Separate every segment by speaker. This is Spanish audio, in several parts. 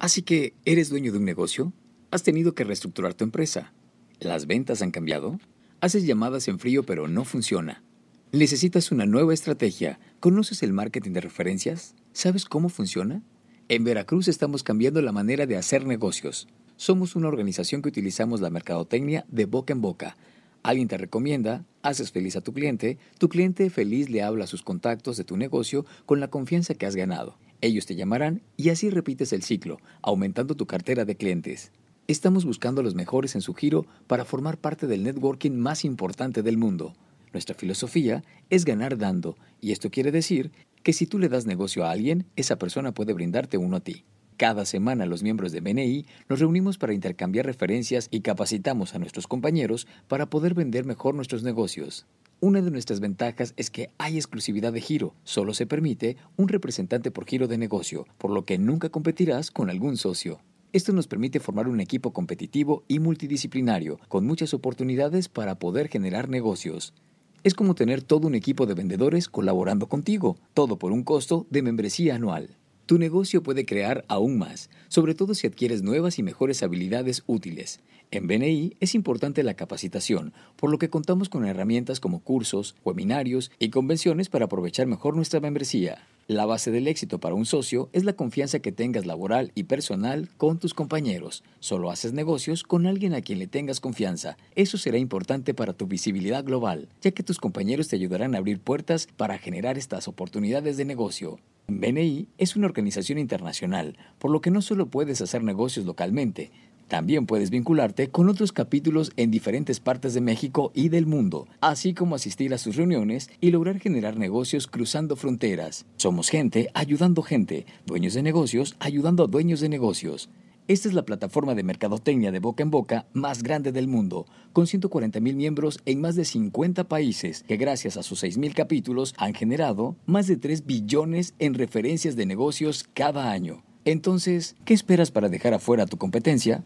Speaker 1: Así que, ¿eres dueño de un negocio? ¿Has tenido que reestructurar tu empresa? ¿Las ventas han cambiado? ¿Haces llamadas en frío pero no funciona? ¿Necesitas una nueva estrategia? ¿Conoces el marketing de referencias? ¿Sabes cómo funciona? En Veracruz estamos cambiando la manera de hacer negocios. Somos una organización que utilizamos la mercadotecnia de boca en boca. Alguien te recomienda, haces feliz a tu cliente, tu cliente feliz le habla a sus contactos de tu negocio con la confianza que has ganado. Ellos te llamarán y así repites el ciclo, aumentando tu cartera de clientes. Estamos buscando a los mejores en su giro para formar parte del networking más importante del mundo. Nuestra filosofía es ganar dando, y esto quiere decir que si tú le das negocio a alguien, esa persona puede brindarte uno a ti. Cada semana los miembros de BNI nos reunimos para intercambiar referencias y capacitamos a nuestros compañeros para poder vender mejor nuestros negocios. Una de nuestras ventajas es que hay exclusividad de giro. Solo se permite un representante por giro de negocio, por lo que nunca competirás con algún socio. Esto nos permite formar un equipo competitivo y multidisciplinario, con muchas oportunidades para poder generar negocios. Es como tener todo un equipo de vendedores colaborando contigo, todo por un costo de membresía anual. Tu negocio puede crear aún más, sobre todo si adquieres nuevas y mejores habilidades útiles. En BNI es importante la capacitación, por lo que contamos con herramientas como cursos, webinarios y convenciones para aprovechar mejor nuestra membresía. La base del éxito para un socio es la confianza que tengas laboral y personal con tus compañeros. Solo haces negocios con alguien a quien le tengas confianza. Eso será importante para tu visibilidad global, ya que tus compañeros te ayudarán a abrir puertas para generar estas oportunidades de negocio. BNI es una organización internacional, por lo que no solo puedes hacer negocios localmente, también puedes vincularte con otros capítulos en diferentes partes de México y del mundo, así como asistir a sus reuniones y lograr generar negocios cruzando fronteras. Somos gente ayudando gente, dueños de negocios ayudando a dueños de negocios. Esta es la plataforma de mercadotecnia de boca en boca más grande del mundo, con 140.000 miembros en más de 50 países, que gracias a sus 6.000 capítulos han generado más de 3 billones en referencias de negocios cada año. Entonces, ¿qué esperas para dejar afuera tu competencia?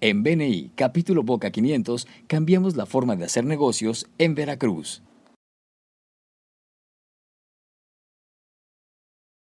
Speaker 1: En BNI, capítulo Boca 500, cambiamos la forma de hacer negocios en Veracruz.